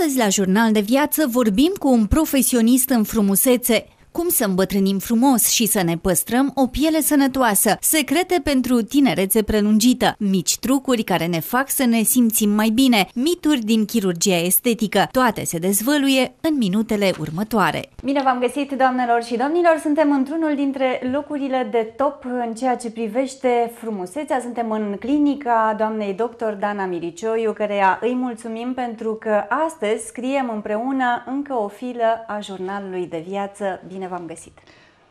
Astăzi, la Jurnal de Viață, vorbim cu un profesionist în frumusețe. Cum să îmbătrânim frumos și să ne păstrăm o piele sănătoasă? Secrete pentru tinerețe prelungită, mici trucuri care ne fac să ne simțim mai bine, mituri din chirurgia estetică. Toate se dezvăluie în minutele următoare. Bine v-am găsit, doamnelor și domnilor! Suntem într-unul dintre locurile de top în ceea ce privește frumusețea. Suntem în clinica doamnei doctor Dana Miricioiu, căreia îi mulțumim pentru că astăzi scriem împreună încă o filă a jurnalului de viață. Bine bine v-am găsit!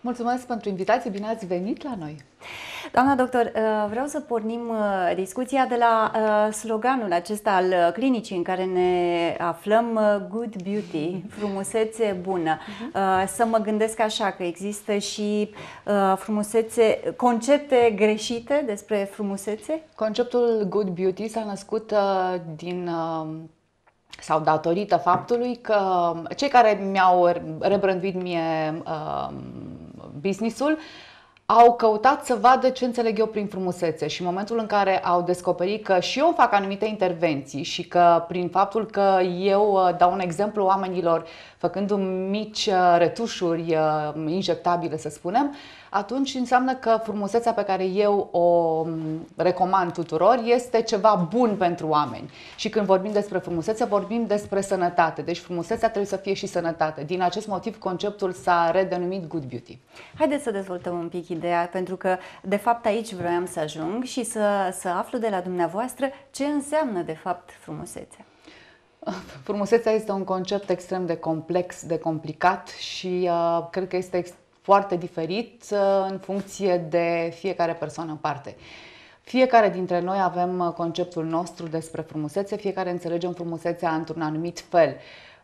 Mulțumesc pentru invitație, bine ați venit la noi! Doamna doctor, uh, vreau să pornim uh, discuția de la uh, sloganul acesta al clinicii în care ne aflăm, Good Beauty, frumusețe bună. Uh-huh. Să mă gândesc așa că există și frumusețe, concepte greșite despre frumusețe? Conceptul Good Beauty s-a născut din sau datorită faptului că cei care mi-au rebrânduit mie uh, businessul au căutat să vadă ce înțeleg eu prin frumusețe și în momentul în care au descoperit că și eu fac anumite intervenții și că prin faptul că eu uh, dau un exemplu oamenilor făcând mi mici uh, retușuri uh, injectabile, să spunem, atunci înseamnă că frumusețea pe care eu o mm, recomand tuturor este ceva bun pentru oameni. Și când vorbim despre frumusețe, vorbim despre sănătate. Deci frumusețea trebuie să fie și sănătate. Din acest motiv, conceptul s-a redenumit Good Beauty. Haideți să dezvoltăm un pic ideea, pentru că de fapt aici vroiam să ajung și să, să aflu de la dumneavoastră ce înseamnă de fapt frumusețea. Frumusețea este un concept extrem de complex, de complicat și uh, cred că este foarte diferit uh, în funcție de fiecare persoană în parte. Fiecare dintre noi avem uh, conceptul nostru despre frumusețe, fiecare înțelegem frumusețea într-un anumit fel. Uh,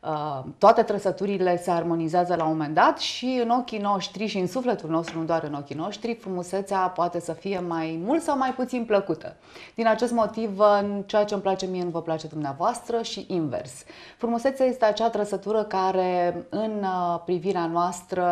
Uh, toate trăsăturile se armonizează la un moment dat și în ochii noștri și în sufletul nostru, nu doar în ochii noștri, frumusețea poate să fie mai mult sau mai puțin plăcută. Din acest motiv, uh, ceea ce îmi place mie nu vă place dumneavoastră și invers. Frumusețea este acea trăsătură care în uh, privirea noastră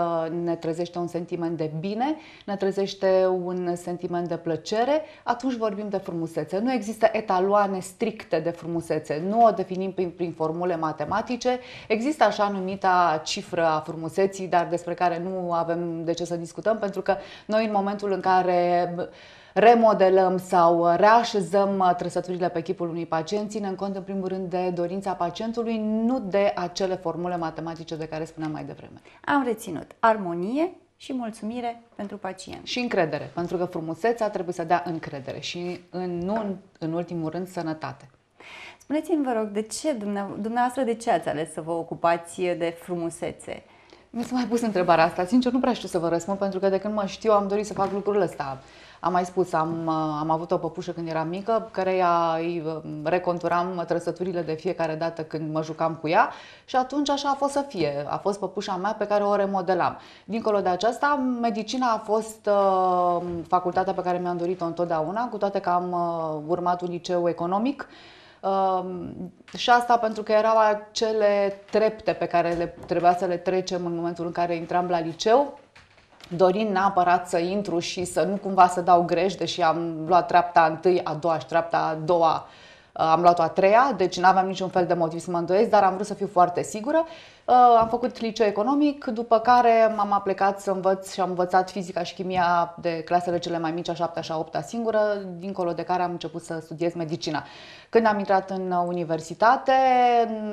ne trezește un sentiment de bine, ne trezește un sentiment de plăcere, atunci vorbim de frumusețe. Nu există etaloane stricte de frumusețe, nu o definim prin, prin formule matematice, Există așa numita cifră a frumuseții, dar despre care nu avem de ce să discutăm, pentru că noi în momentul în care remodelăm sau reașezăm trăsăturile pe chipul unui pacient, ținând cont în primul rând de dorința pacientului, nu de acele formule matematice de care spuneam mai devreme. Am reținut armonie și mulțumire pentru pacient. Și încredere, pentru că frumusețea trebuie să dea încredere și în, nu în, în ultimul rând sănătate. Spuneți-mi, vă rog, de ce dumneavoastră de ce ați ales să vă ocupați de frumusețe? Nu s-a mai pus întrebarea asta. Sincer, nu prea știu să vă răspund, pentru că de când mă știu am dorit să fac lucrurile astea. Am mai spus, am, am avut o păpușă când eram mică, care îi uh, reconturam trăsăturile de fiecare dată când mă jucam cu ea și atunci așa a fost să fie. A fost păpușa mea pe care o remodelam. Dincolo de aceasta, medicina a fost uh, facultatea pe care mi-am dorit-o întotdeauna, cu toate că am uh, urmat un liceu economic. Și asta pentru că erau acele trepte pe care le trebuia să le trecem în momentul în care intram la liceu dorind neapărat să intru și să nu cumva să dau greș, deși am luat treapta întâi, a doua și treapta a doua, am luat-o a treia, deci nu aveam niciun fel de motiv să mă îndoiesc, dar am vrut să fiu foarte sigură Uh, am făcut liceu economic, după care m-am aplicat să învăț și am învățat fizica și chimia de clasele cele mai mici, a 7 și a 8 singură, dincolo de care am început să studiez medicina. Când am intrat în universitate,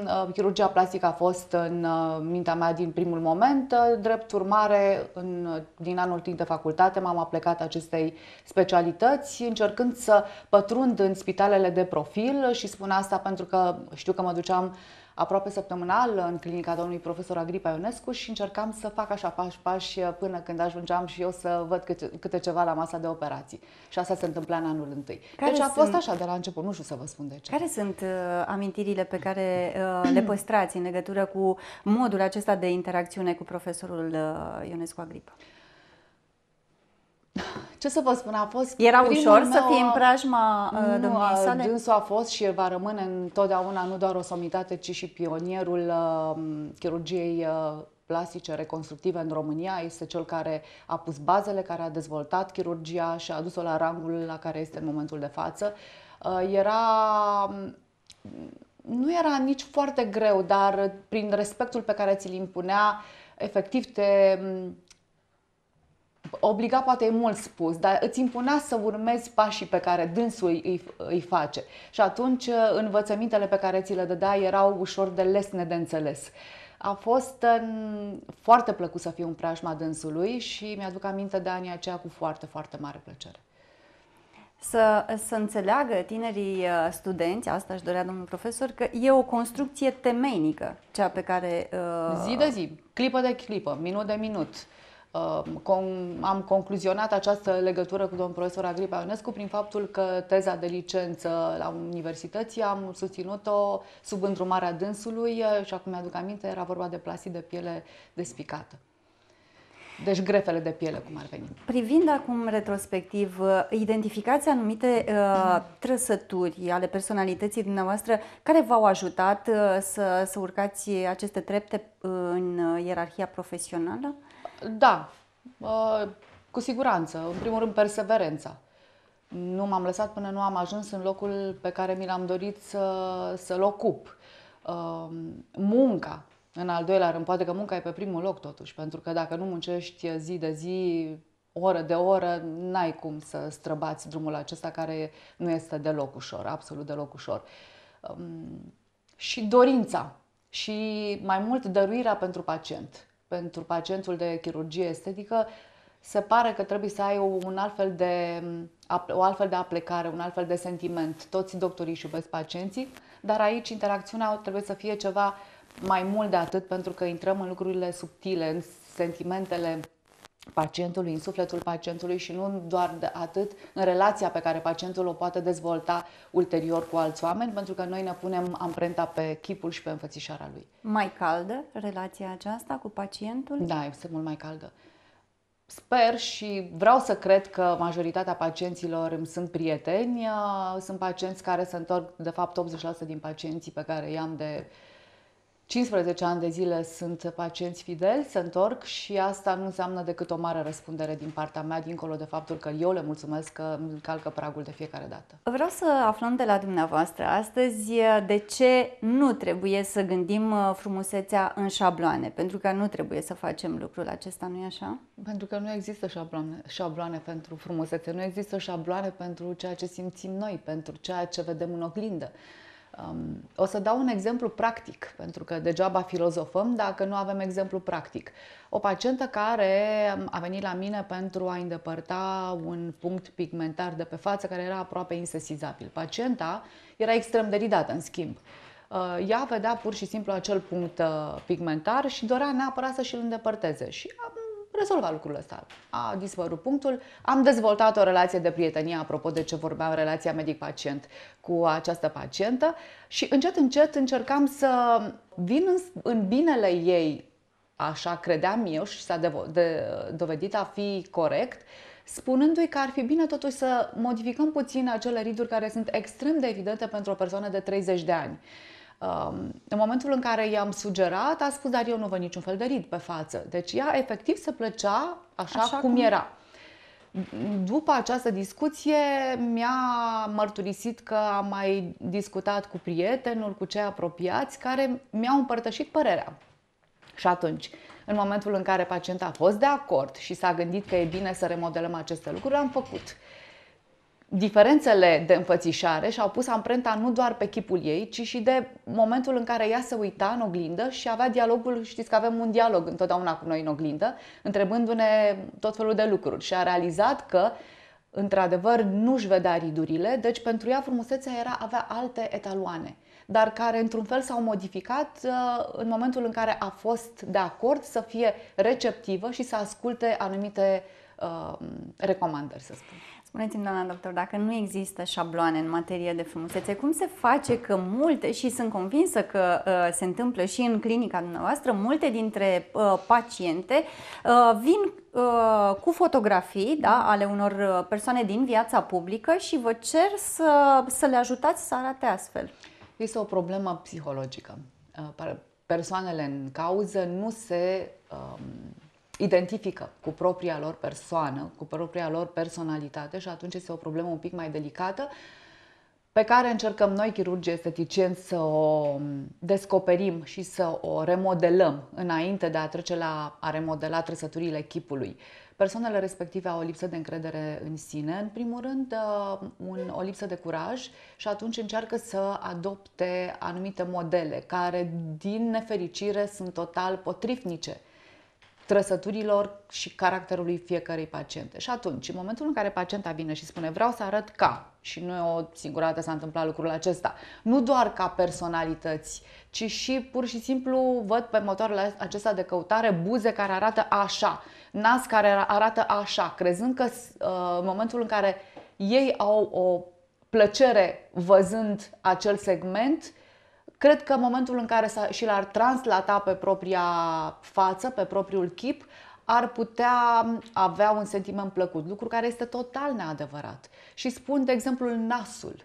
uh, chirurgia plastică a fost în uh, mintea mea din primul moment. Drept urmare, în, din anul timp de facultate m-am aplicat acestei specialități, încercând să pătrund în spitalele de profil și spun asta pentru că știu că mă duceam aproape săptămânal în clinica domnului profesor Agripa Ionescu și încercam să fac așa pași-pași uh, până când ajungeam și eu să văd câte, câte ceva la masa de operații. Și asta se întâmpla în anul întâi. Care deci a fost sunt... așa de la început, nu știu să vă spun de ce. Care sunt uh, amintirile pe care uh, le păstrați în legătură cu modul acesta de interacțiune cu profesorul uh, Ionescu Agripa? Uh, ce să vă spun, a fost Era ușor meu, să fie în preajma uh, nu, Dânsul a fost și va rămâne întotdeauna nu doar o somitate, ci și pionierul uh, chirurgiei uh, plastice reconstructive în România. Este cel care a pus bazele, care a dezvoltat chirurgia și a adus-o la rangul la care este în momentul de față. Uh, era mm, nu era nici foarte greu, dar prin respectul pe care ți-l impunea, efectiv te mm, obliga poate e mult spus, dar îți impunea să urmezi pașii pe care dânsul îi, îi face. Și atunci uh, învățămintele pe care ți le dădea erau ușor de lesne de înțeles. A fost uh, foarte plăcut să fiu un preajma dânsului și mi-aduc aminte de anii aceia cu foarte, foarte mare plăcere. Să, să înțeleagă tinerii uh, studenți, asta își dorea domnul profesor, că e o construcție temeinică, cea pe care... Uh... Zi de zi, clipă de clipă, minut de minut. Uh, Um, am concluzionat această legătură cu domnul profesor Agripa Ionescu prin faptul că teza de licență la universității am susținut-o sub îndrumarea dânsului uh, și acum mi-aduc aminte, era vorba de plasii de piele despicată. Deci grefele de piele, cum ar veni. Privind acum retrospectiv, uh, identificați anumite uh, trăsături ale personalității dumneavoastră care v-au ajutat uh, să, să urcați aceste trepte uh, în uh, ierarhia profesională? Uh, da, uh, cu siguranță. În primul rând, perseverența. Nu m-am lăsat până nu am ajuns în locul pe care mi l-am dorit să, să-l ocup. Uh, munca, în al doilea rând, poate că munca e pe primul loc totuși, pentru că dacă nu muncești zi de zi, oră de oră, n-ai cum să străbați drumul acesta care nu este deloc ușor, absolut deloc ușor. Um, și dorința și mai mult dăruirea pentru pacient pentru pacientul de chirurgie estetică, se pare că trebuie să ai un alt fel de, o altfel de aplecare, un alt fel de sentiment. Toți doctorii își iubesc pacienții, dar aici interacțiunea trebuie să fie ceva mai mult de atât, pentru că intrăm în lucrurile subtile, în sentimentele pacientului, în sufletul pacientului și nu doar de atât în relația pe care pacientul o poate dezvolta ulterior cu alți oameni, pentru că noi ne punem amprenta pe chipul și pe înfățișarea lui. Mai caldă relația aceasta cu pacientul? Da, este mult mai caldă. Sper și vreau să cred că majoritatea pacienților îmi sunt prieteni. Sunt pacienți care se întorc, de fapt, 80% din pacienții pe care i-am de 15 ani de zile sunt pacienți fideli, se întorc și asta nu înseamnă decât o mare răspundere din partea mea, dincolo de faptul că eu le mulțumesc că îmi calcă pragul de fiecare dată. Vreau să aflăm de la dumneavoastră astăzi de ce nu trebuie să gândim uh, frumusețea în șabloane, pentru că nu trebuie să facem lucrul acesta, nu-i așa? Pentru că nu există șabloane, șabloane pentru frumusețe, nu există șabloane pentru ceea ce simțim noi, pentru ceea ce vedem în oglindă. Um, o să dau un exemplu practic, pentru că degeaba filozofăm dacă nu avem exemplu practic. O pacientă care um, a venit la mine pentru a îndepărta un punct pigmentar de pe față care era aproape insesizabil. Pacienta era extrem de ridată, în schimb. Uh, ea vedea pur și simplu acel punct uh, pigmentar și dorea neapărat să și-l îndepărteze. Și am rezolvat lucrul ăsta. A dispărut punctul. Am dezvoltat o relație de prietenie, apropo de ce vorbeam, relația medic-pacient cu această pacientă și încet, încet încercam să vin în, în binele ei, așa credeam eu și s-a de, de, dovedit a fi corect, spunându-i că ar fi bine totuși să modificăm puțin acele riduri care sunt extrem de evidente pentru o persoană de 30 de ani. Um, în momentul în care i-am sugerat, a spus, dar eu nu văd niciun fel de rid pe față. Deci ea efectiv se plăcea așa, așa cum, cum era. După această discuție mi-a mărturisit că am mai discutat cu prietenul, cu cei apropiați, care mi-au împărtășit părerea. Și atunci, în momentul în care pacienta a fost de acord și s-a gândit că e bine să remodelăm aceste lucruri, am făcut diferențele de înfățișare și-au pus amprenta nu doar pe chipul ei, ci și de momentul în care ea se uita în oglindă și avea dialogul, știți că avem un dialog întotdeauna cu noi în oglindă, întrebându-ne tot felul de lucruri și a realizat că într-adevăr nu-și vedea ridurile, deci pentru ea frumusețea era avea alte etaloane dar care într-un fel s-au modificat uh, în momentul în care a fost de acord să fie receptivă și să asculte anumite uh, recomandări, să spun. Spuneți-mi, doamna doctor, dacă nu există șabloane în materie de frumusețe, cum se face că multe, și sunt convinsă că uh, se întâmplă și în clinica dumneavoastră, multe dintre uh, paciente uh, vin uh, cu fotografii da, ale unor uh, persoane din viața publică și vă cer să, să le ajutați să arate astfel? Este o problemă psihologică. Uh, persoanele în cauză nu se um, identifică cu propria lor persoană, cu propria lor personalitate și atunci este o problemă un pic mai delicată pe care încercăm noi, chirurgii esteticieni, să o descoperim și să o remodelăm înainte de a trece la a remodela trăsăturile chipului. Persoanele respective au o lipsă de încredere în sine, în primul rând uh, un, o lipsă de curaj și atunci încearcă să adopte anumite modele care, din nefericire, sunt total potrivnice trăsăturilor și caracterului fiecărei paciente. Și atunci, în momentul în care pacienta vine și spune vreau să arăt ca, și nu e o singură dată s-a întâmplat lucrul acesta, nu doar ca personalități, ci și pur și simplu văd pe motorul acesta de căutare buze care arată așa, nas care arată așa, crezând că uh, în momentul în care ei au o plăcere văzând acel segment, Cred că în momentul în care și l-ar translata pe propria față, pe propriul chip, ar putea avea un sentiment plăcut, lucru care este total neadevărat. Și spun, de exemplu, nasul.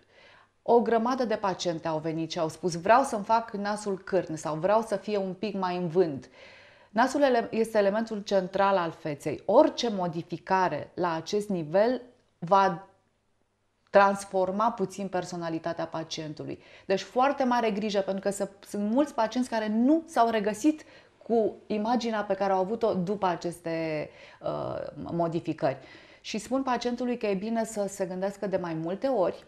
O grămadă de paciente au venit și au spus vreau să-mi fac nasul cârn sau vreau să fie un pic mai în vânt. Nasul este elementul central al feței. Orice modificare la acest nivel va transforma puțin personalitatea pacientului. Deci foarte mare grijă, pentru că sunt mulți pacienți care nu s-au regăsit cu imaginea pe care au avut-o după aceste uh, modificări. Și spun pacientului că e bine să se gândească de mai multe ori,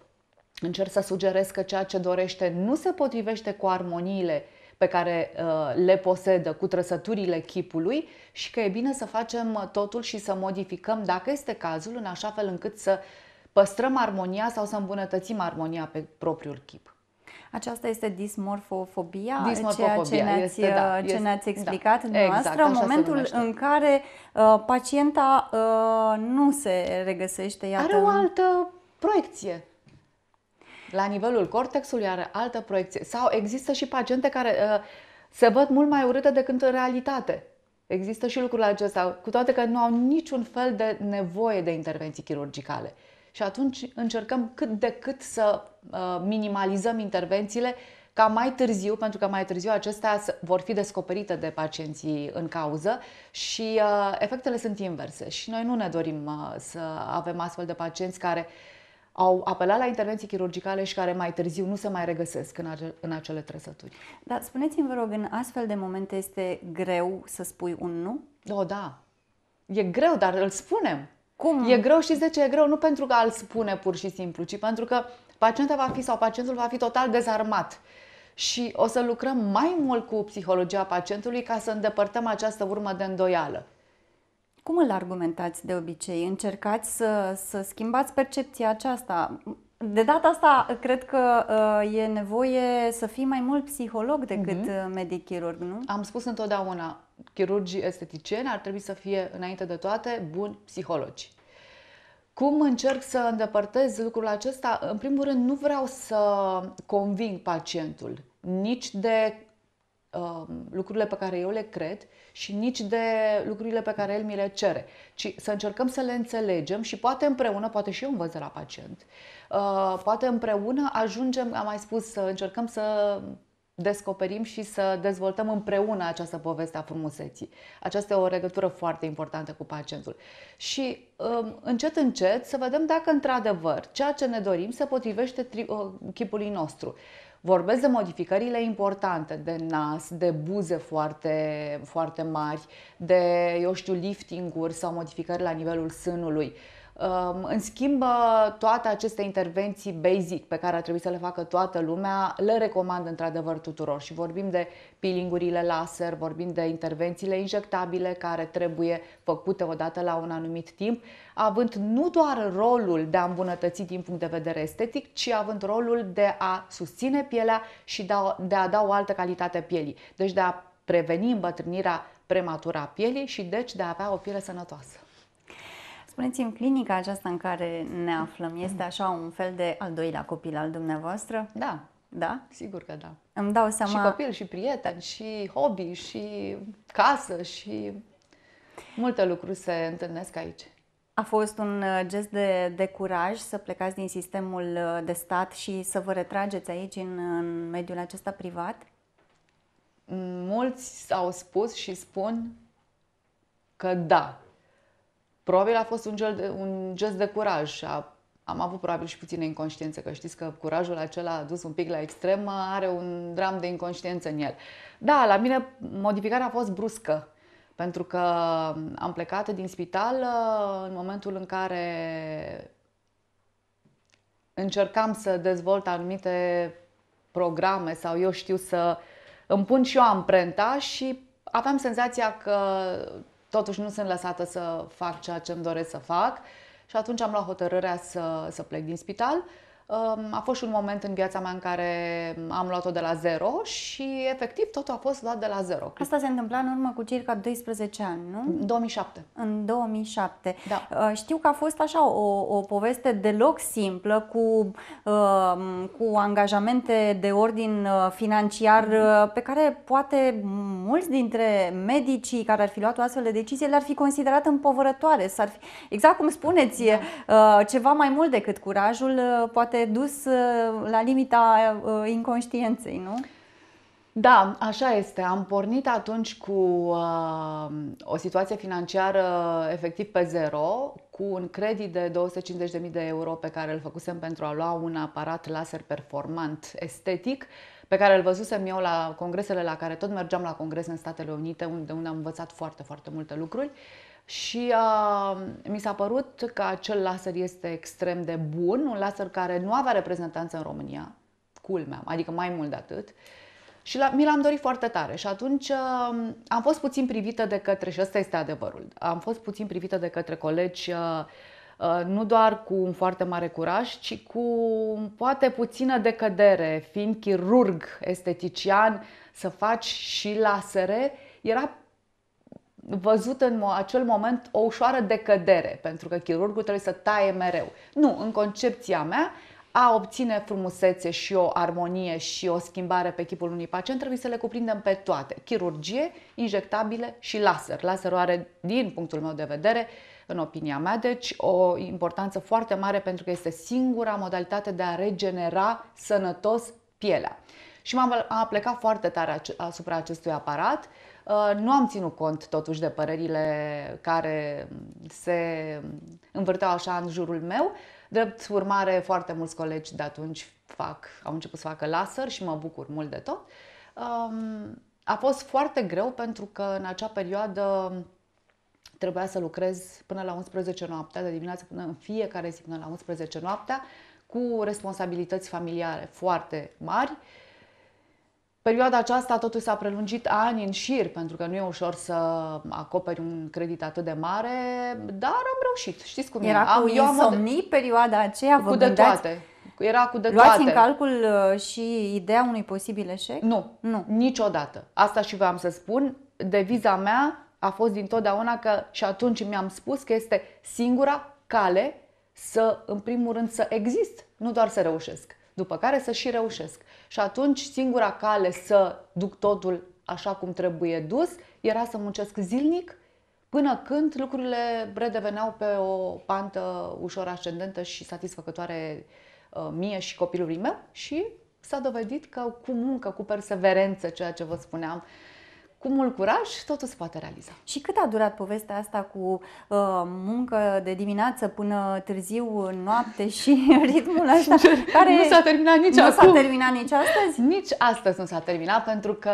încerc să sugerez că ceea ce dorește nu se potrivește cu armoniile pe care uh, le posedă cu trăsăturile chipului și că e bine să facem totul și să modificăm, dacă este cazul, în așa fel încât să păstrăm armonia sau să îmbunătățim armonia pe propriul chip. Aceasta este dismorfofobia, dismorfofobia ceea ce ne-ați, este, da, ce ne-ați da. explicat da, dumneavoastră exact, momentul în care uh, pacienta uh, nu se regăsește. Iată, are o altă proiecție. La nivelul cortexului are altă proiecție. Sau există și paciente care uh, se văd mult mai urâte decât în realitate. Există și lucrurile acestea, cu toate că nu au niciun fel de nevoie de intervenții chirurgicale. Și atunci încercăm cât de cât să uh, minimalizăm intervențiile ca mai târziu, pentru că mai târziu acestea vor fi descoperite de pacienții în cauză și uh, efectele sunt inverse. Și noi nu ne dorim uh, să avem astfel de pacienți care au apelat la intervenții chirurgicale și care mai târziu nu se mai regăsesc în, acele trăsături. Dar spuneți-mi, vă rog, în astfel de momente este greu să spui un nu? O, da. E greu, dar îl spunem. Cum? E greu și ce e greu nu pentru că al spune pur și simplu, ci pentru că pacienta va fi sau pacientul va fi total dezarmat. Și o să lucrăm mai mult cu psihologia pacientului ca să îndepărtăm această urmă de îndoială. Cum îl argumentați de obicei? Încercați să, să schimbați percepția aceasta? De data asta, cred că uh, e nevoie să fii mai mult psiholog decât uh-huh. Mhm. chirurg, nu? Am spus întotdeauna, chirurgii esteticieni ar trebui să fie, înainte de toate, buni psihologi. Cum încerc să îndepărtez lucrul acesta? În primul rând, nu vreau să conving pacientul nici de uh, lucrurile pe care eu le cred și nici de lucrurile pe care el mi le cere, ci să încercăm să le înțelegem și poate împreună, poate și eu învăț de la pacient, uh, poate împreună ajungem, am mai spus, să încercăm să descoperim și să dezvoltăm împreună această poveste a frumuseții. Aceasta e o legătură foarte importantă cu pacientul. Și um, încet, încet să vedem dacă într-adevăr ceea ce ne dorim se potrivește uh, chipului nostru. Vorbesc de modificările importante, de nas, de buze foarte, foarte mari, de, eu știu, lifting-uri sau modificări la nivelul sânului. În schimb, toate aceste intervenții basic pe care ar trebui să le facă toată lumea, le recomand într-adevăr tuturor și vorbim de peelingurile laser, vorbim de intervențiile injectabile care trebuie făcute odată la un anumit timp, având nu doar rolul de a îmbunătăți din punct de vedere estetic, ci având rolul de a susține pielea și de a da o altă calitate pielii, deci de a preveni îmbătrânirea prematură a pielii și deci de a avea o piele sănătoasă. Spuneți-mi, clinica aceasta în care ne aflăm este așa un fel de al doilea copil al dumneavoastră? Da. Da? Sigur că da. Îmi dau seama... Și copil, și prieteni, și hobby, și casă, și multe lucruri se întâlnesc aici. A fost un uh, gest de, de curaj să plecați din sistemul uh, de stat și să vă retrageți aici în, în mediul acesta privat? Mulți au spus și spun că da, Probabil a fost un, gel de, un gest de curaj și a, am avut probabil și puțină inconștiență, că știți că curajul acela dus un pic la extrem are un dram de inconștiență în el. Da, la mine modificarea a fost bruscă, pentru că am plecat din spital uh, în momentul în care încercam să dezvolt anumite programe sau eu știu să îmi pun și eu amprenta și aveam senzația că totuși nu sunt lăsată să fac ceea ce îmi doresc să fac și atunci am luat hotărârea să, să plec din spital. Um, a fost și un moment în viața mea în care am luat-o de la zero și efectiv totul a fost luat de la zero. Asta se întâmpla în urmă cu circa 12 ani, nu? 2007. În 2007. Da. Uh, știu că a fost așa o, o poveste deloc simplă cu, um, cu angajamente de ordin uh, financiar uh, pe care poate mulți dintre medicii care ar fi luat o astfel de decizie le-ar fi considerat împovărătoare. S-ar fi, exact cum spuneți, da. ceva mai mult decât curajul poate poate dus uh, la limita uh, inconștienței, nu? Da, așa este. Am pornit atunci cu uh, o situație financiară efectiv pe zero, cu un credit de 250.000 de euro pe care îl făcusem pentru a lua un aparat laser performant estetic, pe care îl văzusem eu la congresele la care tot mergeam la congres în Statele Unite, unde, unde am învățat foarte, foarte multe lucruri. Uh, și uh, mi s-a părut că acel laser este extrem de bun, un laser care nu avea reprezentanță în România, culmea, adică mai mult de atât. Și la, mi l-am dorit foarte tare și atunci uh, am fost puțin privită de către, și ăsta este adevărul, am fost puțin privită de către colegi uh, uh, nu doar cu un foarte mare curaj, ci cu poate puțină decădere, fiind chirurg estetician, să faci și lasere, era văzut în acel moment o ușoară decădere, pentru că chirurgul trebuie să taie mereu. Nu, în concepția mea, a obține frumusețe și o armonie și o schimbare pe chipul unui pacient, trebuie să le cuprindem pe toate. Chirurgie, injectabile și laser. Laserul are, din punctul meu de vedere, în opinia mea, deci o importanță foarte mare pentru că este singura modalitate de a regenera sănătos pielea. Și m-am plecat foarte tare asupra acestui aparat Uh, nu am ținut cont totuși de părerile care se învârteau așa în jurul meu. Drept urmare, foarte mulți colegi de atunci fac, au început să facă laser și mă bucur mult de tot. Um, a fost foarte greu pentru că în acea perioadă trebuia să lucrez până la 11 noaptea, de dimineață până în fiecare zi până la 11 noaptea, cu responsabilități familiare foarte mari. Uh, Perioada aceasta totuși s-a prelungit ani în șir, pentru că nu e ușor să acoperi un credit atât de mare, dar am reușit. Știți cum Era e? Am, cu eu insomnii de... perioada aceea, vă cu de toate. Era cu de Luați toate. în calcul uh, și ideea unui posibil eșec? Nu, nu, niciodată. Asta și v-am să spun. Deviza mea a fost dintotdeauna că și atunci mi-am spus că este singura cale să, în primul rând, să exist, nu doar să reușesc. După care să și reușesc. Și atunci singura cale să duc totul așa cum trebuie dus era să muncesc zilnic până când lucrurile redeveneau pe o pantă ușor ascendentă și satisfăcătoare uh, mie și copilului meu și s-a dovedit că cu muncă, cu perseverență, ceea ce vă spuneam, cu mult curaj, totul se poate realiza. Și cât a durat povestea asta cu uh, muncă de dimineață până târziu, noapte și ritmul ăsta? care nu s-a terminat nici nu acum. Nu s-a terminat nici astăzi? Nici astăzi nu s-a terminat, pentru că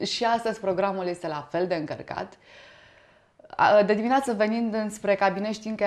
uh, și astăzi programul este la fel de încărcat. Uh, de dimineață venind înspre cabine, știind că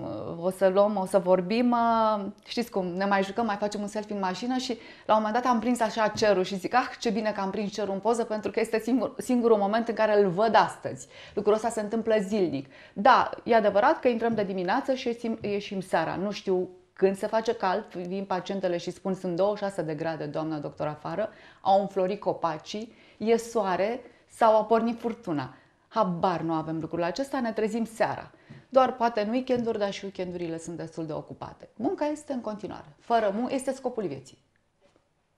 uh, o să luăm, o să vorbim, uh, știți cum, ne mai jucăm, mai facem un selfie în mașină și la un moment dat am prins așa cerul și zic, ah, ce bine că am prins cerul în poză pentru că este singur, singurul moment în care îl văd astăzi. Lucrul ăsta se întâmplă zilnic. Da, e adevărat că intrăm de dimineață și ieșim, ieșim seara. Nu știu când se face cald, vin pacientele și spun sunt 26 de grade, doamna doctor afară, au înflorit copacii, e soare sau a pornit furtuna. Habar nu avem lucrul acesta, ne trezim seara. Doar poate în weekenduri, dar și weekendurile sunt destul de ocupate. Munca este în continuare. Fără muncă este scopul vieții.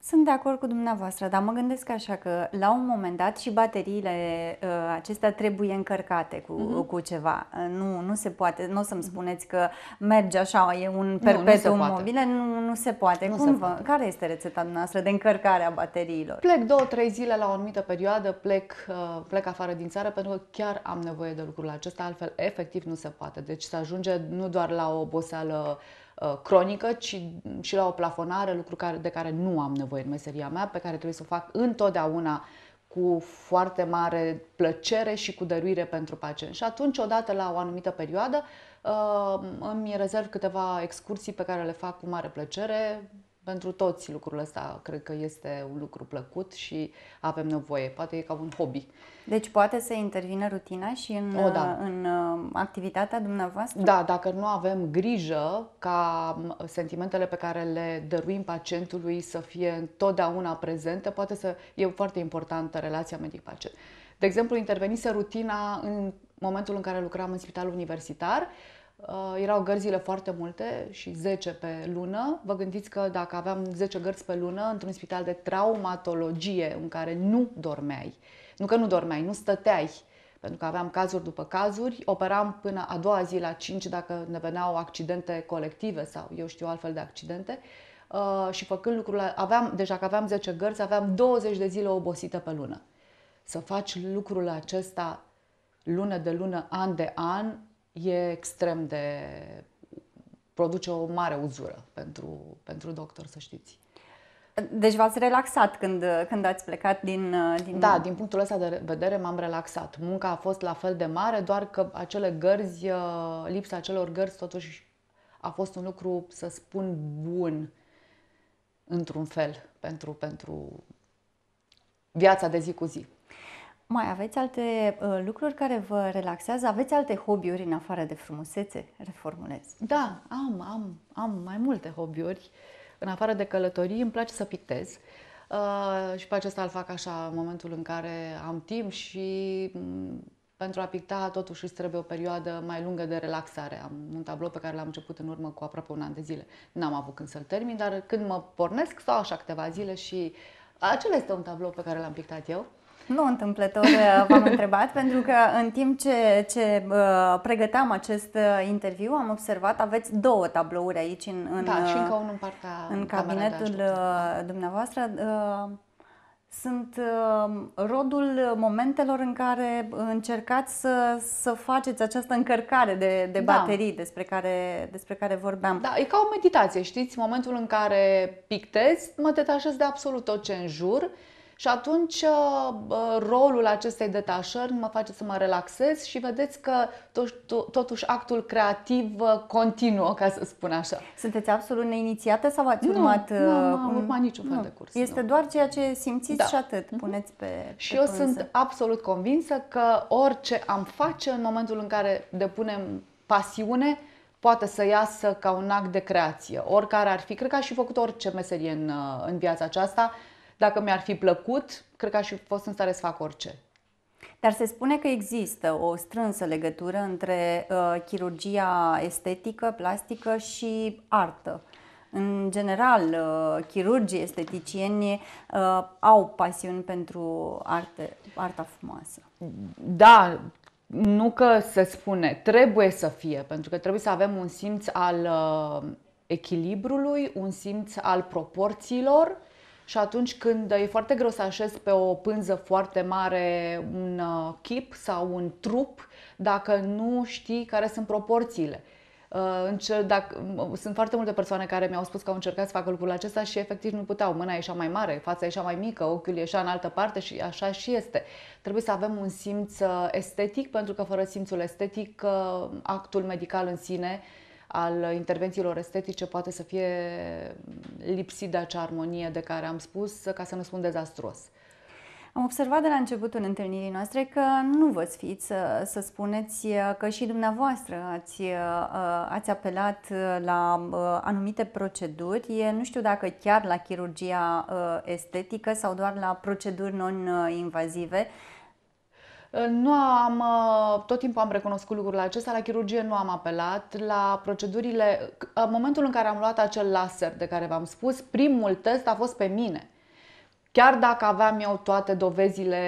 Sunt de acord cu dumneavoastră, dar mă gândesc așa că la un moment dat și bateriile uh, acestea trebuie încărcate cu, uh-huh. cu ceva. Uh, nu, nu se poate, nu o să-mi mhm. spuneți că merge așa, e un perpetuum mobile, nu, nu se poate. Nu Cum se vă, poate. Care este rețeta noastră de încărcare a bateriilor? Plec două, trei zile la o anumită perioadă, plec, uh, plec afară din țară pentru că chiar am nevoie de lucrurile. acesta, altfel efectiv nu se poate. Deci se ajunge nu doar la o oboseală uh, Uh, cronică, ci și la o plafonare, lucru care, de care nu am nevoie în meseria mea, pe care trebuie să o fac întotdeauna cu foarte mare plăcere și cu dăruire pentru pacient. Și atunci, odată la o anumită perioadă, uh, îmi rezerv câteva excursii pe care le fac cu mare plăcere, pentru toți lucrul ăsta cred că este un lucru plăcut și avem nevoie. Poate e ca un hobby. Deci poate să intervină rutina și în, o, da. în uh, activitatea dumneavoastră? Da, dacă nu avem grijă ca sentimentele pe care le dăruim pacientului să fie întotdeauna prezente, poate să e foarte importantă relația medic-pacient. De exemplu, intervenise rutina în momentul în care lucram în spitalul universitar, Uh, erau gărzile foarte multe și 10 pe lună. Vă gândiți că dacă aveam 10 gărzi pe lună într-un spital de traumatologie în care nu dormeai, nu că nu dormeai, nu stăteai, pentru că aveam cazuri după cazuri, operam până a doua zi la 5 dacă ne veneau accidente colective sau eu știu altfel de accidente uh, și făcând lucrurile, aveam, deja deci că aveam 10 gărzi, aveam 20 de zile obosită pe lună. Să faci lucrul acesta lună de lună, an de an, e extrem de produce o mare uzură pentru, pentru doctor, să știți. Deci v-ați relaxat când, când ați plecat din, din... Da, din punctul ăsta de vedere m-am relaxat. Munca a fost la fel de mare, doar că acele gărzi, uh, lipsa acelor gărzi totuși a fost un lucru, să spun, bun într-un fel pentru, pentru viața de zi cu zi. Mai aveți alte uh, lucruri care vă relaxează? Aveți alte hobby-uri în afară de frumusețe? Reformulez. Da, am, am, am mai multe hobby-uri. În afară de călătorii, îmi place să pictez. Uh, și pe acesta îl fac așa în momentul în care am timp și m- mm, pentru a picta totuși îți trebuie o perioadă mai lungă de relaxare. Am un tablou pe care l-am început în urmă cu aproape un an de zile. N-am avut când să-l termin, dar când mă pornesc stau așa câteva zile și acela este un tablou pe care l-am pictat eu. Nu întâmplător uh, v-am întrebat, pentru că în timp ce, ce uh, pregăteam acest uh, interviu am observat, aveți două tablouri aici în, în, da, și uh, încă unul în, partea, în cabinetul dumneavoastră. Uh, sunt rodul momentelor în care încercați să, să faceți această încărcare de, de da. baterii da. despre, care, despre care vorbeam. Da, e ca o meditație, știți? Momentul în care pictez, mă detașez de absolut tot ce în jur și atunci uh, rolul acestei detașări mă face să mă relaxez și vedeți că totuși actul creativ uh, continuă, ca să spun așa. Sunteți absolut neinițiată sau ați nu, urmat? Nu, nu am uh, urmat niciun nu. fel de curs. Este nu. doar ceea ce simțiți da. și atât, mhm. puneți pe Și pe eu pânză. sunt absolut convinsă că orice am face în momentul în care depunem pasiune, poate să iasă ca un act de creație, oricare ar fi. Cred că aș fi făcut orice meserie în, în viața aceasta, dacă mi-ar fi plăcut, cred că aș fi fost în stare să fac orice. Dar se spune că există o strânsă legătură între uh, chirurgia estetică, plastică și artă. În general, uh, chirurgii esteticieni uh, au pasiuni pentru arte, arta frumoasă. Da, nu că se spune, trebuie să fie, pentru că trebuie să avem un simț al uh, echilibrului, un simț al proporțiilor și atunci când e foarte greu să așezi pe o pânză foarte mare un uh, chip sau un trup dacă nu știi care sunt proporțiile. Uh, dacă, sunt foarte multe persoane care mi-au spus că au încercat să facă lucrul acesta și efectiv nu puteau. Mâna e așa mai mare, fața e așa mai mică, ochiul e așa în altă parte și așa și este. Trebuie să avem un simț uh, estetic, pentru că fără simțul estetic, actul medical în sine al intervențiilor estetice poate să fie lipsit de acea armonie de care am spus, ca să nu spun dezastruos. Am observat de la începutul întâlnirii noastre că nu vă sfiți să, să spuneți că și dumneavoastră ați, uh, ați apelat la uh, anumite proceduri, nu știu dacă chiar la chirurgia uh, estetică sau doar la proceduri non-invazive, nu am, ă, tot timpul am recunoscut lucrurile acestea, la chirurgie nu am apelat, la procedurile, în momentul în care am luat acel laser de care v-am spus, primul test a fost pe mine. Chiar dacă aveam eu toate dovezile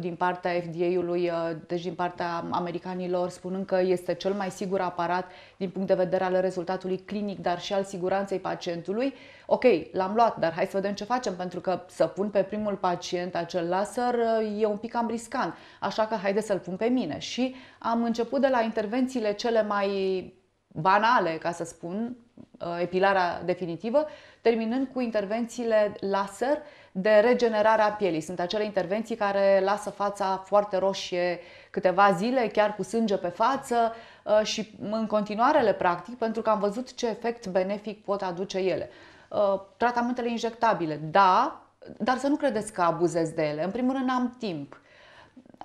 din partea FDA-ului, uh, deci din partea americanilor, spunând că este cel mai sigur aparat din punct de vedere al rezultatului clinic, dar și al siguranței pacientului, ok, l-am luat, dar hai să vedem ce facem, pentru că să pun pe primul pacient acel laser uh, e un pic cam riscant, așa că haide să-l pun pe mine. Și am început de la intervențiile cele mai banale, ca să spun, uh, epilarea definitivă, terminând cu intervențiile laser, de regenerare a pielii. Sunt acele intervenții care lasă fața foarte roșie câteva zile, chiar cu sânge pe față uh, și în continuare le practic pentru că am văzut ce efect benefic pot aduce ele. Uh, tratamentele injectabile, da, dar să nu credeți că abuzez de ele. În primul rând am timp.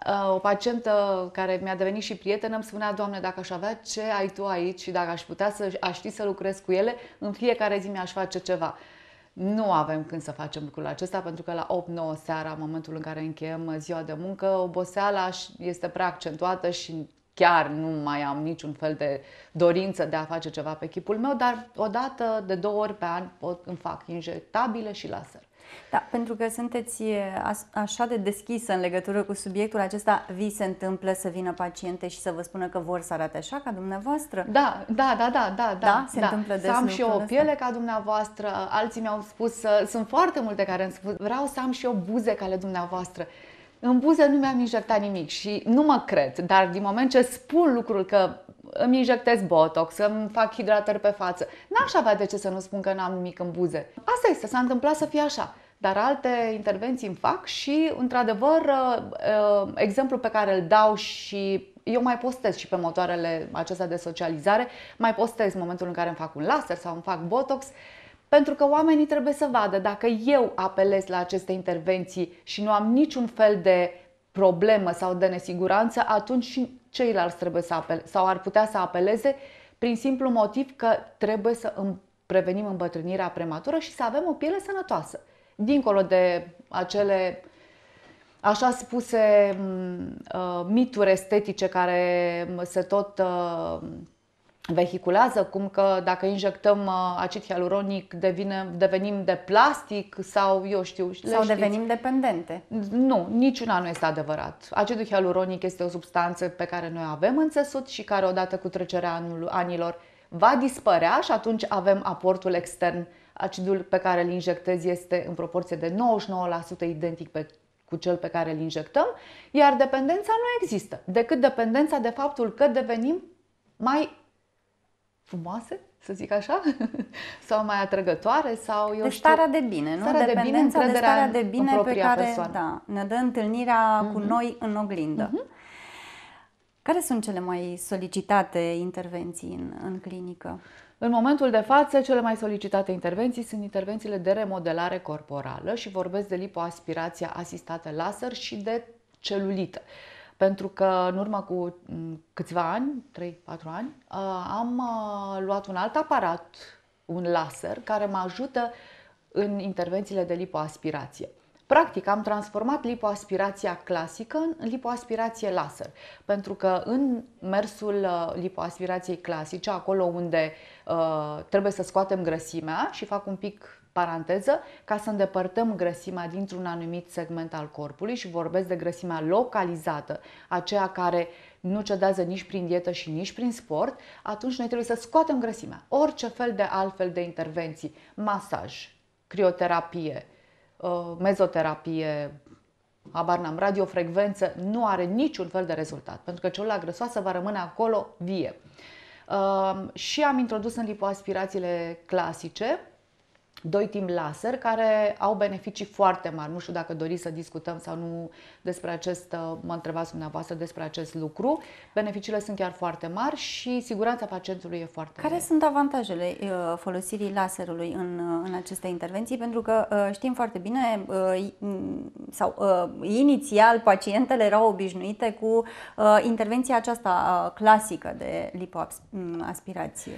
Uh, o pacientă care mi-a devenit și prietenă îmi spunea, Doamne, dacă aș avea ce ai tu aici și dacă aș putea să aș ști să lucrez cu ele, în fiecare zi mi-aș face ceva. Nu avem când să facem lucrul acesta pentru că la 8-9 seara, în momentul în care încheiem ziua de muncă, oboseala este prea accentuată și chiar nu mai am niciun fel de dorință de a face ceva pe chipul meu, dar odată de două ori pe an pot, îmi fac injectabile și laser. Da, pentru că sunteți așa de deschisă în legătură cu subiectul acesta, vi se întâmplă să vină paciente și să vă spună că vor să arate așa ca dumneavoastră? Da, da, da, da, da. Da, da se da. întâmplă des Să am și eu o piele ca dumneavoastră, alții mi-au spus, sunt foarte multe care îmi spus, vreau să am și eu buze ca ale dumneavoastră. În buze nu mi-am injectat nimic și nu mă cred, dar din moment ce spun lucrul că îmi injectez botox, îmi fac hidratări pe față. N-aș avea de ce să nu spun că n-am nimic în buze. Asta este, s-a întâmplat să fie așa. Dar alte intervenții îmi fac și, într-adevăr, ă, ă, exemplul pe care îl dau și eu mai postez și pe motoarele acestea de socializare, mai postez în momentul în care îmi fac un laser sau îmi fac botox, pentru că oamenii trebuie să vadă dacă eu apelez la aceste intervenții și nu am niciun fel de problemă sau de nesiguranță, atunci ceilalți trebuie să apele, sau ar putea să apeleze prin simplu motiv că trebuie să prevenim îmbătrânirea prematură și să avem o piele sănătoasă. Dincolo de acele așa spuse uh, mituri estetice care se tot uh, vehiculează, cum că dacă injectăm uh, acid hialuronic devine, devenim de plastic sau eu știu. Sau devenim dependente. Nu, niciuna nu este adevărat. Acidul hialuronic este o substanță pe care noi avem în țesut și care odată cu trecerea anilor va dispărea și atunci avem aportul extern. Acidul pe care îl injectezi este în proporție de 99% identic pe cu cel pe care îl injectăm, iar dependența nu există, decât dependența de faptul că devenim mai frumoase, să zic așa, sau mai atrăgătoare sau eu starea știu, de bine, nu? Starea de bine, de starea de bine pe care persoană. Da, ne dă întâlnirea mm-hmm. cu mhm. noi în oglindă. Mm-hmm. Care sunt cele mai solicitate intervenții în, în clinică? În momentul de față, cele mai solicitate intervenții sunt intervențiile de remodelare corporală și vorbesc de lipoaspirația asistată laser și de celulită. Uh, pentru că în urmă cu mm, câțiva ani, 3-4 ani, uh, am uh, luat un alt aparat, un laser, care mă ajută în intervențiile de lipoaspirație. Practic, am transformat lipoaspirația clasică în lipoaspirație laser, pentru că în mersul uh, lipoaspirației clasice, acolo unde uh, trebuie să scoatem grăsimea și fac un pic paranteză, ca să îndepărtăm grăsimea dintr-un anumit segment al corpului și vorbesc de grăsimea localizată, aceea care nu cedează nici prin dietă și nici prin sport, atunci noi trebuie să scoatem grăsimea. Orice fel de altfel de intervenții, masaj, crioterapie, uh, mezoterapie, abar n-am, radiofrecvență, nu are niciun fel de rezultat, pentru că celula grăsoasă va rămâne acolo vie. Uh, și am introdus în lipoaspirațiile clasice, doi timp laser care au beneficii foarte mari. Nu știu dacă doriți să discutăm sau nu despre acest, uh, mă întrebați dumneavoastră despre acest lucru. Beneficiile sunt chiar foarte mari și siguranța pacientului e foarte mare. Care mare. sunt avantajele uh, folosirii laserului în, uh, în aceste intervenții? Pentru că știm foarte bine, sau inițial pacientele erau obișnuite cu intervenția aceasta clasică de lipoaspirație.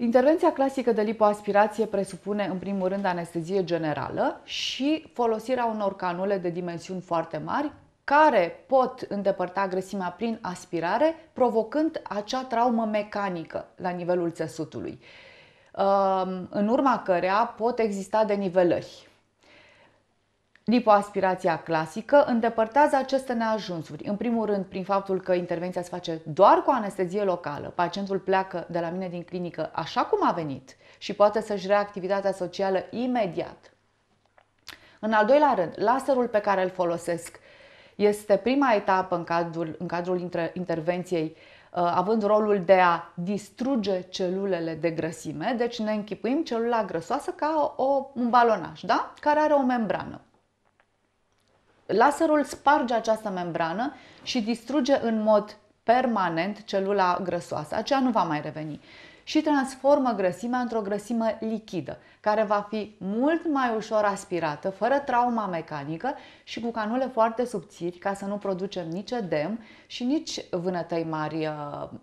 Intervenția clasică de lipoaspirație presupune, în primul rând, anestezie generală și folosirea unor canule de dimensiuni foarte mari, care pot îndepărta grăsimea prin aspirare, provocând acea traumă mecanică la nivelul țesutului, ehm, în urma cărea pot exista denivelări. Lipoaspirația clasică îndepărtează aceste neajunsuri, în primul rând prin faptul că intervenția se face doar cu anestezie locală. Pacientul pleacă de la mine din clinică așa cum a venit și poate să-și rea activitatea socială imediat. În al doilea rând, laserul pe care îl folosesc este prima etapă în cadrul, în cadrul intervenției uh, având rolul de a distruge celulele de grăsime, deci ne închipuim celula grăsoasă ca o, un balonaj, da? care are o membrană. Laserul sparge această membrană și distruge în mod permanent celula grăsoasă. Aceea nu va mai reveni și transformă grăsimea într-o grăsimă lichidă, care va fi mult mai ușor aspirată, fără trauma mecanică și cu canule foarte subțiri ca să nu producem nici edem și nici vânătăi mari uh,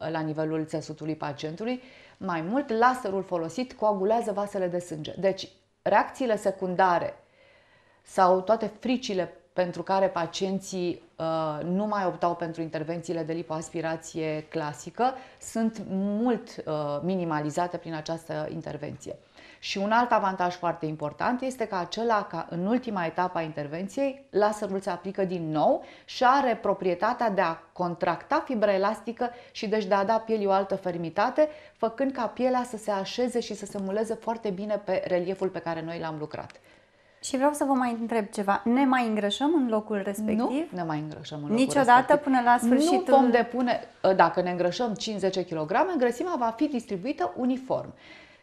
la nivelul țesutului pacientului. Mai mult, laserul folosit coagulează vasele de sânge. Deci, reacțiile secundare sau toate fricile pentru care pacienții uh, nu mai optau pentru intervențiile de lipoaspirație clasică sunt mult uh, minimalizate prin această intervenție. Și un alt avantaj foarte important este că acela ca în ultima etapă a intervenției, laserul se aplică din nou și are proprietatea de a contracta fibra elastică și deci de a da pielii o altă fermitate, făcând ca pielea să se așeze și să se muleze foarte bine pe relieful pe care noi l-am lucrat. Și vreau să vă mai întreb ceva. Ne mai îngrășăm în locul respectiv? Nu ne mai îngrășăm în locul Niciodată respectiv. până la sfârșitul... Nu vom depune, ă, dacă ne îngrășăm 50 kg, grăsimea va fi distribuită uniform.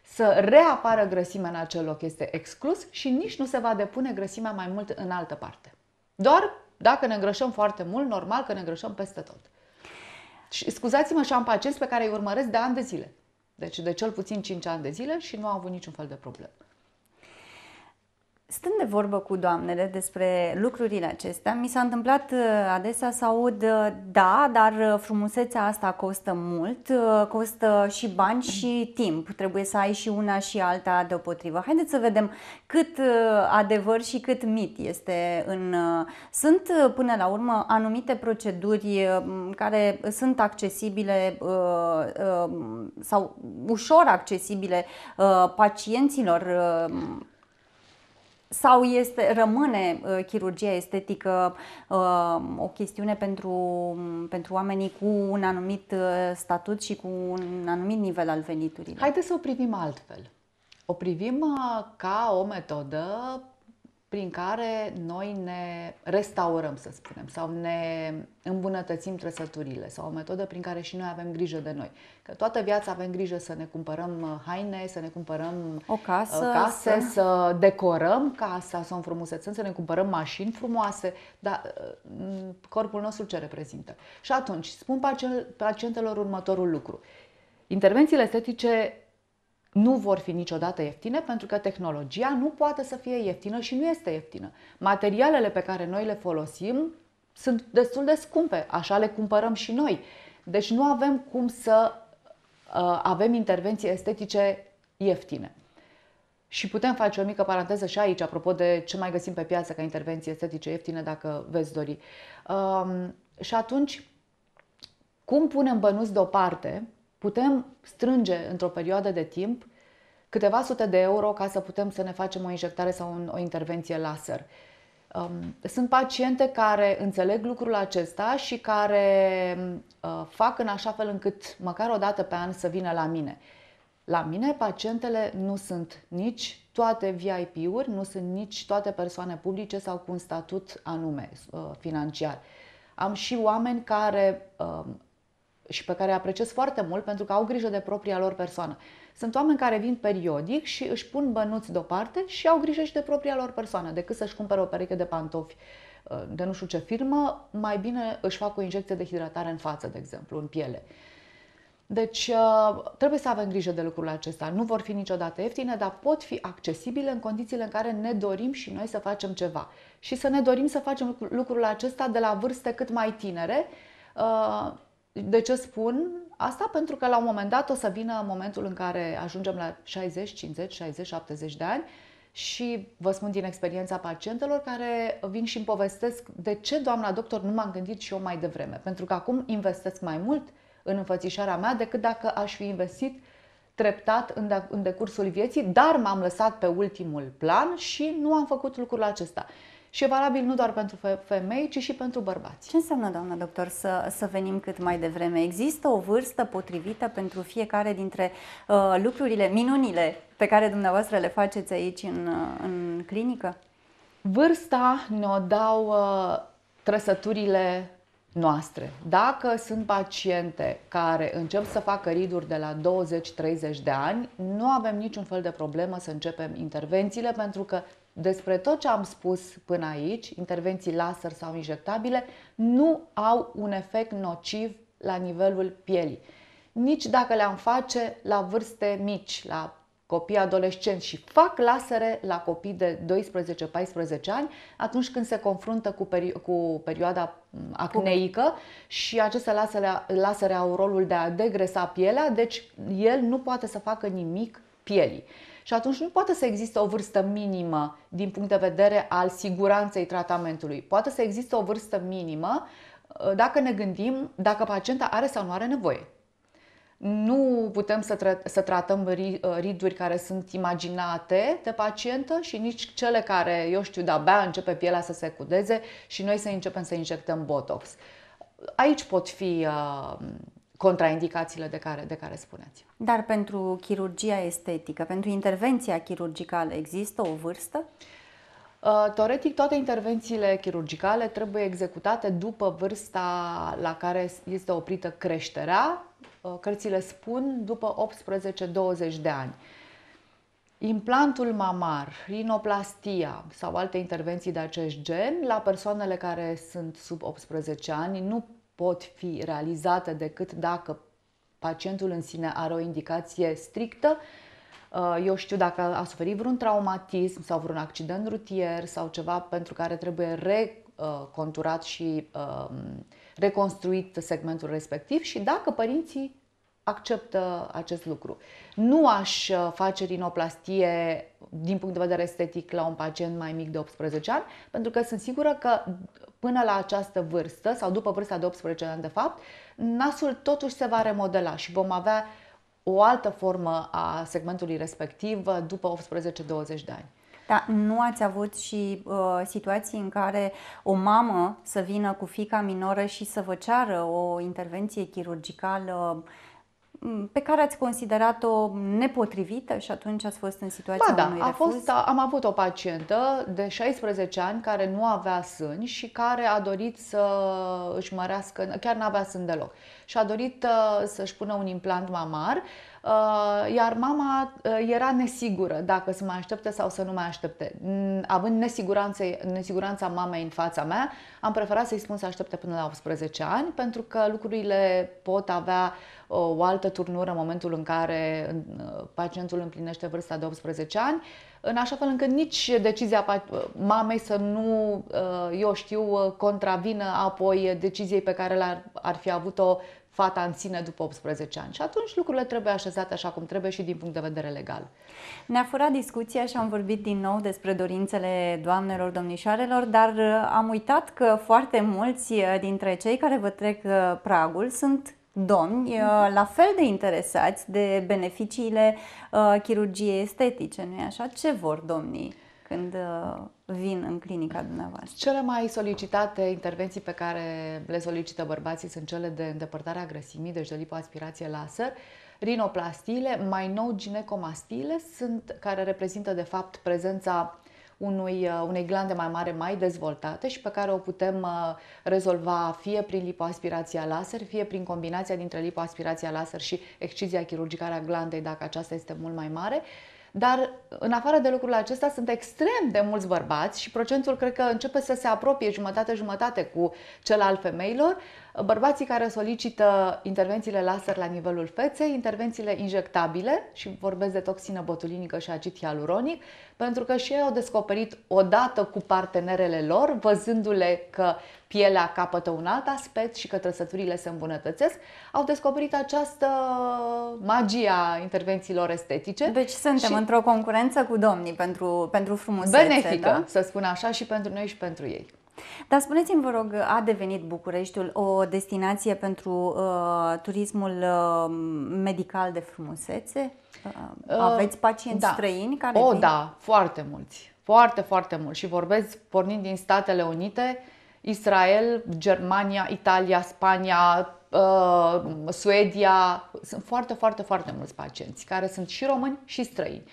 Să reapară grăsimea în acel loc este exclus și nici nu se va depune grăsimea mai mult în altă parte. Doar dacă ne îngrășăm foarte mult, normal că ne îngrășăm peste tot. Și scuzați-mă, și am pacienți pe care îi urmăresc de ani de zile. Deci de cel puțin 5 ani de zile și nu au avut niciun fel de problemă. Stând de vorbă cu doamnele despre lucrurile acestea, mi s-a întâmplat uh, adesea să aud uh, da, dar uh, frumusețea asta costă mult, costă și bani și timp, trebuie să ai și una și alta deopotrivă. Haideți să vedem cât adevăr și cât mit este în... Sunt până la urmă anumite proceduri care sunt accesibile sau ușor accesibile pacienților sau este, rămâne uh, chirurgia estetică uh, o chestiune pentru, pentru oamenii cu un anumit uh, statut și cu un anumit nivel al veniturilor? Haideți să o privim altfel. O privim ca o metodă prin care noi ne restaurăm, să spunem, sau ne îmbunătățim trăsăturile, sau o metodă prin care și noi avem grijă de noi. Că toată viața avem grijă să ne cumpărăm uh, haine, să ne cumpărăm o casă, uh, case, să... să decorăm casa, să o înfrumusețăm, să ne cumpărăm mașini frumoase, dar uh, corpul nostru ce reprezintă? Și atunci spun pacientelor următorul lucru. Intervențiile estetice nu vor fi niciodată ieftine pentru că tehnologia nu poate să fie ieftină și nu este ieftină. Materialele pe care noi le folosim sunt destul de scumpe, așa le cumpărăm și noi. Deci nu avem cum să uh, avem intervenții estetice ieftine. Și putem face o mică paranteză și aici, apropo de ce mai găsim pe piață ca intervenții estetice ieftine, dacă veți dori. Um, și atunci, cum punem bănuți deoparte putem strânge într-o perioadă de timp câteva sute de euro ca să putem să ne facem o injectare sau o intervenție laser. Um, sunt paciente care înțeleg lucrul acesta și care uh, fac în așa fel încât măcar o dată pe an să vină la mine. La mine pacientele nu sunt nici toate VIP-uri, nu sunt nici toate persoane publice sau cu un statut anume uh, financiar. Am și oameni care um, și pe care îi apreciez foarte mult pentru că au grijă de propria lor persoană. Sunt oameni care vin periodic și își pun bănuți deoparte și au grijă și de propria lor persoană, decât să-și cumpere o pereche de pantofi uh, de nu știu ce firmă, mai bine își fac o injecție de hidratare în față, de exemplu, în piele. Deci uh, trebuie să avem grijă de lucrurile acestea. Nu vor fi niciodată ieftine, dar pot fi accesibile în condițiile în care ne dorim și noi să facem ceva. Și să ne dorim să facem lucrurile acesta de la vârste cât mai tinere, uh, de ce spun asta? Pentru că la un moment dat o să vină momentul în care ajungem la 60, 50, 60, 70 de ani și vă spun din experiența pacientelor care vin și îmi povestesc de ce, doamna doctor, nu m-am gândit și eu mai devreme. Pentru că acum investesc mai mult în înfățișarea mea decât dacă aș fi investit treptat în, decursul vieții, dar m-am lăsat pe ultimul plan și nu am făcut lucrul acesta și e valabil nu doar pentru femei, ci și pentru bărbați. Ce înseamnă, doamnă doctor, să, să venim cât mai devreme? Există o vârstă potrivită pentru fiecare dintre uh, lucrurile, minunile pe care dumneavoastră le faceți aici în, uh, în clinică? Vârsta ne-o dau uh, trăsăturile noastre. Dacă sunt paciente care încep să facă riduri de la 20-30 de ani, nu avem niciun fel de problemă să începem intervențiile pentru că despre tot ce am spus până aici, intervenții laser sau injectabile, nu au un efect nociv la nivelul pielii. Nici dacă le-am face la vârste mici, la copii adolescenți și fac lasere la copii de 12-14 ani atunci când se confruntă cu, perio- cu perioada acneică și aceste lasere, lasere au rolul de a degresa pielea, deci el nu poate să facă nimic pielii. Și atunci nu poate să existe o vârstă minimă din punct de vedere al siguranței tratamentului. Poate să existe o vârstă minimă uh, dacă ne gândim dacă pacienta are sau nu are nevoie. Nu putem să, tra- să tratăm uh, riduri care sunt imaginate de pacientă și nici cele care, eu știu, de-abia începe pielea să se cudeze și noi să începem să injectăm botox. Aici pot fi uh, contraindicațiile de care, de care spuneți. Dar pentru chirurgia estetică, pentru intervenția chirurgicală, există o vârstă? Uh, teoretic, toate intervențiile chirurgicale trebuie executate după vârsta la care este oprită creșterea. Uh, cărțile spun după 18-20 de ani. Implantul mamar, rinoplastia sau alte intervenții de acest gen la persoanele care sunt sub 18 ani nu pot fi realizate decât dacă pacientul în sine are o indicație strictă. Uh, eu știu dacă a suferit vreun traumatism sau vreun accident rutier sau ceva pentru care trebuie reconturat și uh, reconstruit segmentul respectiv și dacă părinții acceptă acest lucru. Nu aș uh, face rinoplastie din punct de vedere estetic la un pacient mai mic de 18 ani, pentru că sunt sigură că până la această vârstă sau după vârsta de 18 ani de fapt, nasul totuși se va remodela și vom avea o altă formă a segmentului respectiv uh, după 18-20 de ani. Dar nu ați avut și uh, situații în care o mamă să vină cu fica minoră și să vă ceară o intervenție chirurgicală uh, Mm, pe care ați considerat-o nepotrivită și atunci ați fost în situația ba da, unui a Fost, am avut o pacientă de 16 ani care nu avea sân și care a dorit să își mărească, chiar nu avea sân deloc și a dorit uh, să-și pună un implant mamar Uh, iar mama uh, era nesigură dacă să mai aștepte sau să nu mai aștepte. Mm, având nesiguranța, nesiguranța mamei în fața mea, am preferat să-i spun să aștepte până la 18 ani, pentru că lucrurile pot avea uh, o altă turnură în momentul în care pacientul împlinește vârsta de 18 ani, în așa fel încât nici decizia mamei să nu, eu știu, contravină apoi deciziei pe care ar fi avut-o fata în sine după 18 ani. Și atunci lucrurile trebuie așezate așa cum trebuie și din punct de vedere legal. Ne-a furat discuția și am vorbit din nou despre dorințele doamnelor, domnișoarelor, dar uh, am uitat că foarte mulți uh, dintre cei care vă trec uh, pragul sunt domni la fel de interesați de beneficiile chirurgiei estetice, nu-i așa? Ce vor domnii? când uh, vin în clinica dumneavoastră. Cele mai solicitate intervenții pe care le solicită bărbații sunt cele de îndepărtare a grăsimii, deci de lipoaspirație laser, rinoplastile, mai nou ginecomastile, sunt, care reprezintă de fapt prezența unui, uh, unei glande mai mare, mai dezvoltate și pe care o putem uh, rezolva fie prin lipoaspirația laser, fie prin combinația dintre lipoaspirația laser și excizia chirurgicală a glandei, dacă aceasta este mult mai mare, dar în afară de lucrul acesta sunt extrem de mulți bărbați și procentul cred că începe să se apropie jumătate-jumătate cu cel al femeilor bărbații care solicită intervențiile laser la nivelul feței, intervențiile injectabile și vorbesc de toxină botulinică și acid hialuronic, pentru că și ei au descoperit odată cu partenerele lor, văzându-le că pielea capătă un alt aspect și că trăsăturile se îmbunătățesc, au descoperit această a intervențiilor estetice. Deci suntem și într-o concurență cu domnii pentru, pentru frumusețe. Benefică, da? să spun așa, și pentru noi și pentru ei. Dar spuneți-mi, vă rog, a devenit Bucureștiul o destinație pentru uh, turismul uh, medical de frumusețe? Uh, uh, aveți pacienți da. străini care O, vin? da, foarte mulți. Foarte, foarte mulți. Și vorbesc pornind din Statele Unite, Israel, Germania, Italia, Spania, uh, Suedia. Sunt foarte, foarte, foarte mulți pacienți care sunt și români și străini.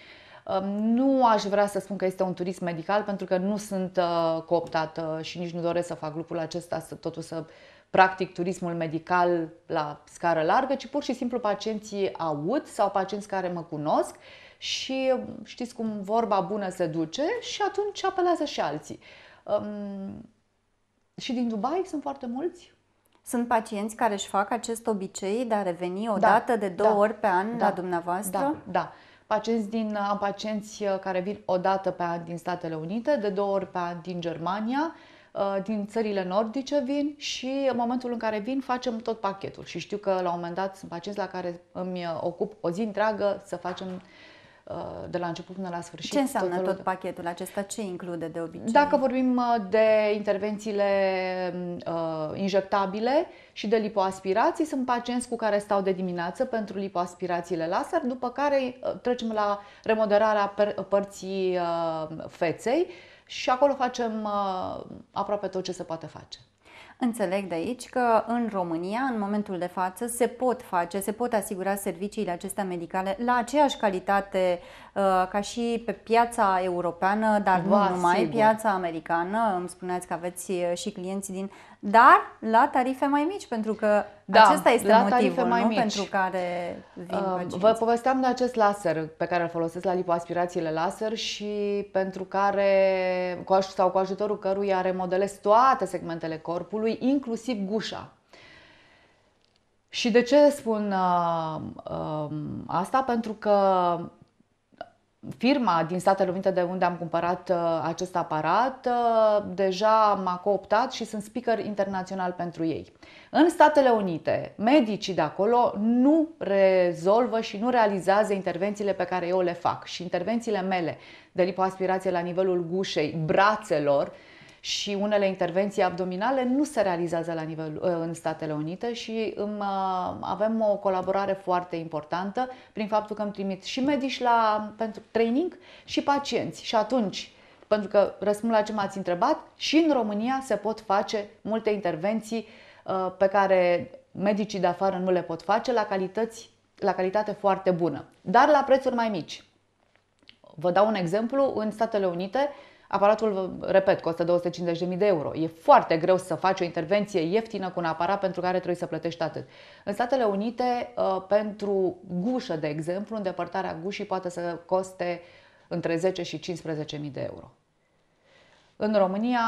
Nu aș vrea să spun că este un turism medical pentru că nu sunt uh, cooptată uh, și nici nu doresc să fac lucrul acesta, să totul să practic turismul medical la scară largă, ci pur și simplu pacienții aud sau pacienți care mă cunosc și um, știți cum vorba bună se duce și atunci apelează și alții. Um, și din Dubai sunt foarte mulți? Sunt pacienți care își fac acest obicei de a reveni o da, dată de două da, ori pe an da, la dumneavoastră? Da, da pacienți, din, uh, am pacienți uh, care vin o dată pe an din Statele Unite, de două ori pe an din Germania, uh, din țările nordice vin și în momentul în care vin facem tot pachetul și știu că la un moment dat sunt pacienți la care îmi ocup o zi întreagă să facem Uh, de la început până la sfârșit. Ce înseamnă tot, tot pachetul acesta? Ce include de obicei? Dacă vorbim uh, de intervențiile uh, injectabile și de lipoaspirații, sunt pacienți cu care stau de dimineață pentru lipoaspirațiile laser, după care uh, trecem la remoderarea părții uh, feței și acolo facem uh, aproape tot ce se poate face. Înțeleg de aici că în România, în momentul de față, se pot face, se pot asigura serviciile acestea medicale la aceeași calitate uh, ca și pe piața europeană, dar nu numai, sigur. piața americană. Îmi spuneați că aveți uh, și clienți din dar la tarife mai mici, pentru că da, acesta este la motivul tarife mai nu? Mici. pentru care vin uh, Vă povesteam de acest laser pe care îl folosesc la lipoaspirațiile laser și pentru care, cu aj- sau cu ajutorul căruia remodelez toate segmentele corpului, inclusiv gușa. Și de ce spun uh, uh, asta? Pentru că firma din Statele Unite de unde am cumpărat uh, acest aparat uh, deja m-a cooptat și sunt speaker internațional pentru ei. În Statele Unite, medicii de acolo nu rezolvă și nu realizează intervențiile pe care eu le fac și intervențiile mele de lipoaspirație la nivelul gușei, brațelor, și unele intervenții abdominale nu se realizează la nivel, ă, în Statele Unite și ă, avem o colaborare foarte importantă prin faptul că îmi trimit și medici la, pentru training și pacienți. Și atunci, pentru că răspund la ce m-ați întrebat, și în România se pot face multe intervenții ă, pe care medicii de afară nu le pot face la, calități, la calitate foarte bună, dar la prețuri mai mici. Vă dau un exemplu, în Statele Unite Aparatul, repet, costă 250.000 de euro. E foarte greu să faci o intervenție ieftină cu un aparat pentru care trebuie să plătești atât. În Statele Unite, uh, pentru gușă, de exemplu, îndepărtarea gușii poate să coste între 10 și 15.000 de euro. În România,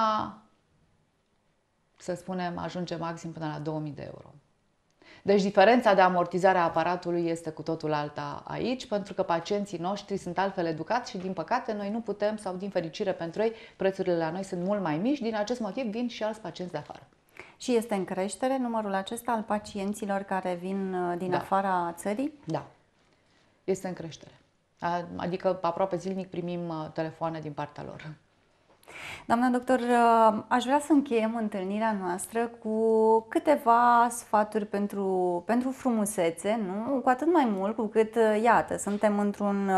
să spunem, ajunge maxim până la 2000 de euro. Deci diferența de amortizare a aparatului este cu totul alta aici, pentru că pacienții noștri sunt altfel educați și din păcate noi nu putem sau din fericire pentru ei, prețurile la noi sunt mult mai mici, din acest motiv vin și alți pacienți de afară. Și este în creștere numărul acesta al pacienților care vin uh, din da. afara țării? Da, este în creștere. Adică aproape zilnic primim uh, telefoane din partea lor. Doamna doctor, uh, aș vrea să încheiem întâlnirea noastră cu câteva sfaturi pentru, pentru frumusețe, nu? cu atât mai mult cu cât, uh, iată, suntem într-un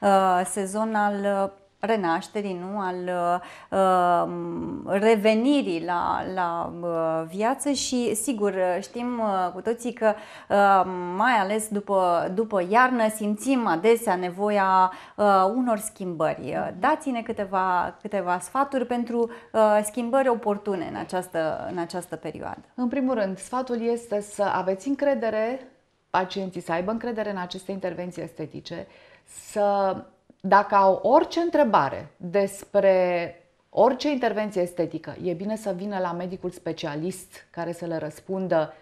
uh, sezon al uh, renașterii, nu? al uh, revenirii la, la uh, viață și sigur știm uh, cu toții că uh, mai ales după, după iarnă simțim adesea nevoia uh, unor schimbări. Dați-ne câteva, câteva sfaturi pentru uh, schimbări oportune în această, în această perioadă. În primul rând, sfatul este să aveți încredere pacienții, să aibă încredere în aceste intervenții estetice, să dacă au orice întrebare despre orice intervenție estetică, e bine să vină la medicul specialist care să le răspundă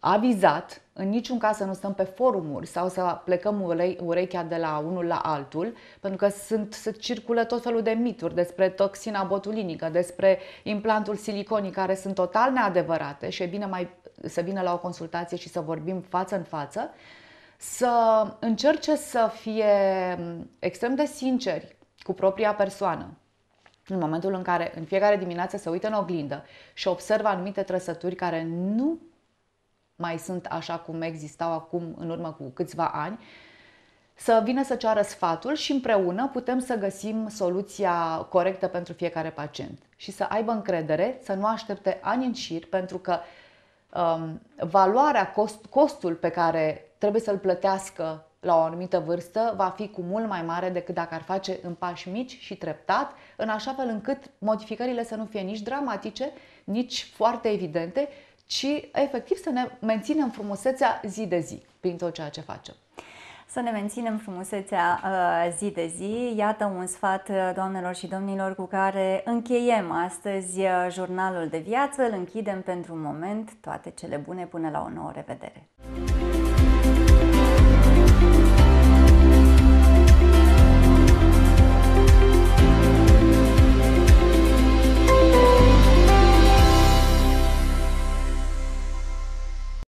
avizat, în niciun caz să nu stăm pe forumuri sau să plecăm urechea de la unul la altul, pentru că sunt, se circulă tot felul de mituri despre toxina botulinică, despre implantul siliconic, care sunt total neadevărate și e bine mai să vină la o consultație și să vorbim față în față să încerce să fie mm, extrem de sinceri cu propria persoană. În momentul în care în fiecare dimineață se uită în oglindă și observă anumite trăsături care nu mai sunt așa cum existau acum în urmă cu câțiva ani, să vină să ceară sfatul și împreună putem să găsim soluția corectă pentru fiecare pacient și să aibă încredere, să nu aștepte ani în șir, pentru că um, valoarea, cost, costul pe care trebuie să-l plătească la o anumită vârstă va fi cu mult mai mare decât dacă ar face în pași mici și treptat, în așa fel încât modificările să nu fie nici dramatice, nici foarte evidente, ci efectiv să ne menținem frumusețea zi de zi prin tot ceea ce facem să ne menținem frumusețea uh, zi de zi. Iată un sfat, uh, doamnelor și domnilor, cu care încheiem astăzi uh, jurnalul de viață, îl închidem pentru un moment. Toate cele bune, până la o nouă revedere!